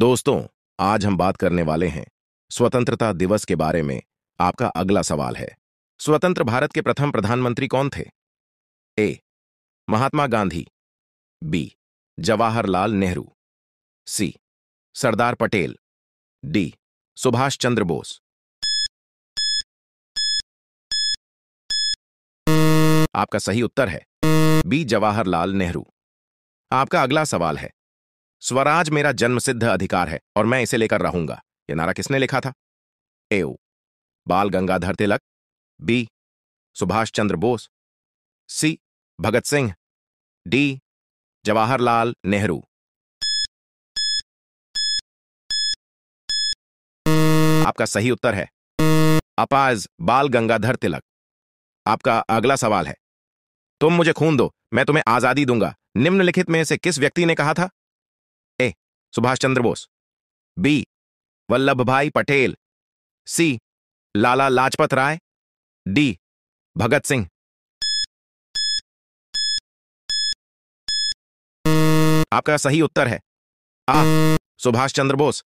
दोस्तों आज हम बात करने वाले हैं स्वतंत्रता दिवस के बारे में आपका अगला सवाल है स्वतंत्र भारत के प्रथम प्रधानमंत्री कौन थे A Mahatma Gandhi B Jawaharlal Nehru C Sardar Patel D Subhash Chandra Bose आपका सही उत्तर है बी जवाहरलाल नेहरू आपका अगला सवाल है स्वराज मेरा जन्मसिद्ध अधिकार है और मैं इसे लेकर रहूंगा यह नारा किसने लिखा था A Bal Gangadhar Tilak B Subhash Chandra Bose C Bhagat Singh D Jawaharlal Nehru आपका सही उत्तर है अपाज बाल गंगाधर तिलक आपका अगला सवाल है तुम मुझे खून दो मैं तुम्हें आजादी दूंगा निम्नलिखित में से किस व्यक्ति ने कहा था Subhash Chandra Bose B Vallabhbhai Patel C Lala Lajpat Rai D Bhagat Singh आपका सही उत्तर है आ सुभाष चंद्र बोस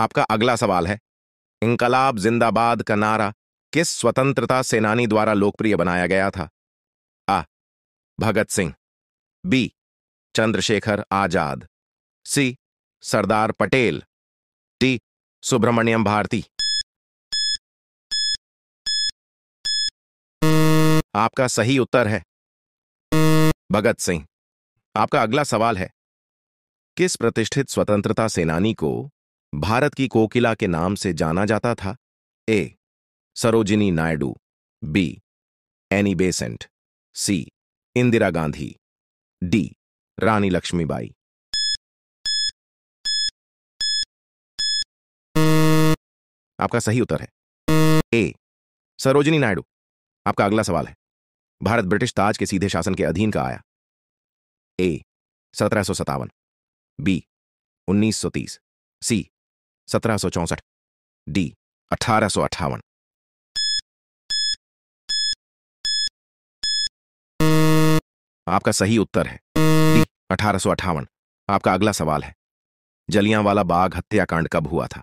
आपका अगला सवाल है इंकलाब जिंदाबाद का नारा किस स्वतंत्रता सेनानी द्वारा लोकप्रिय बनाया गया था A Bhagat Singh B Chandrashekhar Azad C Sardar Patel D Subramania Bharati आपका सही उत्तर है भगत सिंह आपका अगला सवाल है किस प्रतिष्ठित स्वतंत्रता सेनानी को भारत की कोकिला के नाम से जाना जाता था A Sarojini Naidu B Annie Besant C Indira Gandhi D Rani Lakshmibai आपका सही उत्तर है ए सरोजिनी नायडू आपका अगला सवाल है भारत ब्रिटिश ताज के सीधे शासन के अधीन का आया ए सत्रह बी उन्नीस सौ तीस सी सत्रह डी अठारह आपका सही उत्तर है अठारह सौ अट्ठावन आपका अगला सवाल है जलियांवाला बाग हत्याकांड कब हुआ था